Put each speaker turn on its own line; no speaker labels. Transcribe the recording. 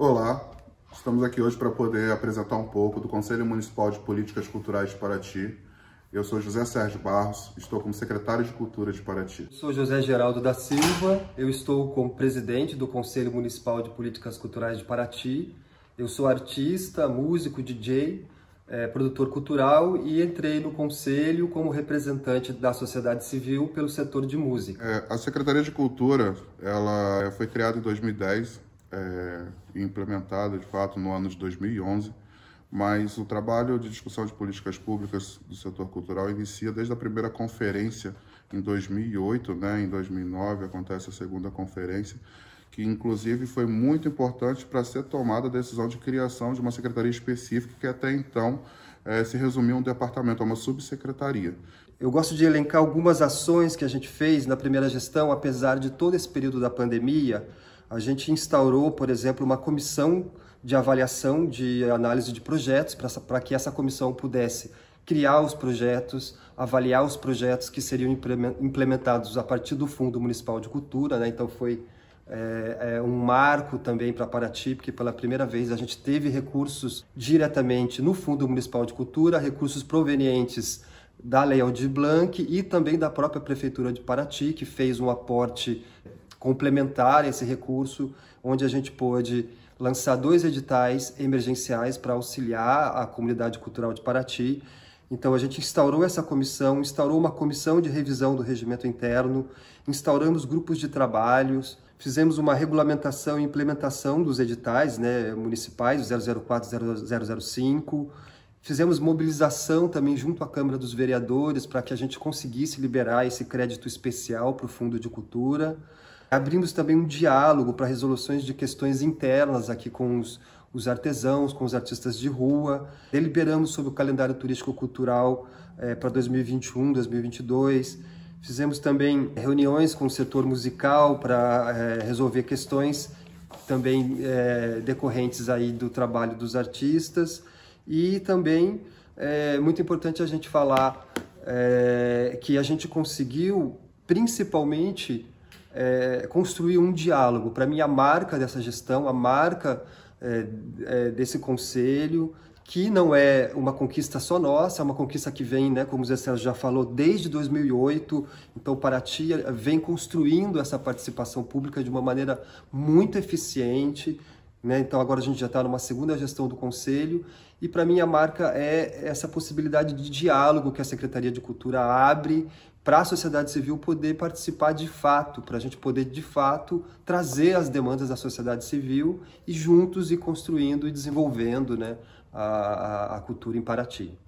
Olá, estamos aqui hoje para poder apresentar um pouco do Conselho Municipal de Políticas Culturais de Paraty. Eu sou José Sérgio Barros, estou como secretário de Cultura de Paraty. Eu
sou José Geraldo da Silva, eu estou como presidente do Conselho Municipal de Políticas Culturais de Paraty. Eu sou artista, músico, DJ, é, eh, produtor cultural e entrei no conselho como representante da sociedade civil pelo setor de
música. É, a Secretaria de Cultura ela foi criada em 2010 é, implementada de fato no ano de 2011, mas o trabalho de discussão de políticas públicas do setor cultural inicia desde a primeira conferência em 2008, né? em 2009 acontece a segunda conferência, que inclusive foi muito importante para ser tomada a decisão de criação de uma secretaria específica que até então é, se resumia a um departamento, a uma subsecretaria. Eu gosto de elencar algumas ações que a gente fez
na primeira gestão, apesar de todo esse período da pandemia, a gente instaurou, por exemplo, uma comissão de avaliação de análise de projetos para que essa comissão pudesse criar os projetos, avaliar os projetos que seriam implementados a partir do Fundo Municipal de Cultura. Né? Então, foi é, é um marco também para Paraty, porque pela primeira vez a gente teve recursos diretamente no Fundo Municipal de Cultura, recursos provenientes da Lei Aldir Blanc e também da própria Prefeitura de Paraty, que fez um aporte complementar esse recurso, onde a gente pôde lançar dois editais emergenciais para auxiliar a comunidade cultural de Paraty. Então a gente instaurou essa comissão, instaurou uma comissão de revisão do regimento interno, instauramos grupos de trabalhos, fizemos uma regulamentação e implementação dos editais né, municipais, 004 005, fizemos mobilização também junto à Câmara dos Vereadores para que a gente conseguisse liberar esse crédito especial para o Fundo de Cultura. Abrimos também um diálogo para resoluções de questões internas aqui com os, os artesãos, com os artistas de rua. Deliberamos sobre o calendário turístico-cultural é, eh, para 2021, 2022. Fizemos também reuniões com o setor musical para é, resolver questões também é, decorrentes aí do trabalho dos artistas. E também é muito importante a gente falar é, que a gente conseguiu, principalmente, é, construir um diálogo. Para mim, a marca dessa gestão, a marca é, é, desse conselho, que não é uma conquista só nossa, é uma conquista que vem, né, como o Zé já falou, desde 2008. Então, Paraty vem construindo essa participação pública de uma maneira muito eficiente, né? Então agora a gente já está numa segunda gestão do conselho e para mim a marca é essa possibilidade de diálogo que a Secretaria de Cultura abre para a sociedade civil poder participar de fato, para a gente poder de fato trazer as demandas da sociedade civil e juntos ir construindo e desenvolvendo né, a, a cultura em Paraty.